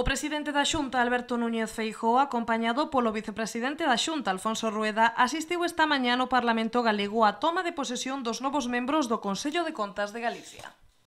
O presidente da Xunta, Alberto Núñez Feijóo, acompañado polo vicepresidente da Xunta, Alfonso Rueda, asistiu esta mañá no Parlamento Galego á toma de posesión dos novos membros do Consello de Contas de Galicia.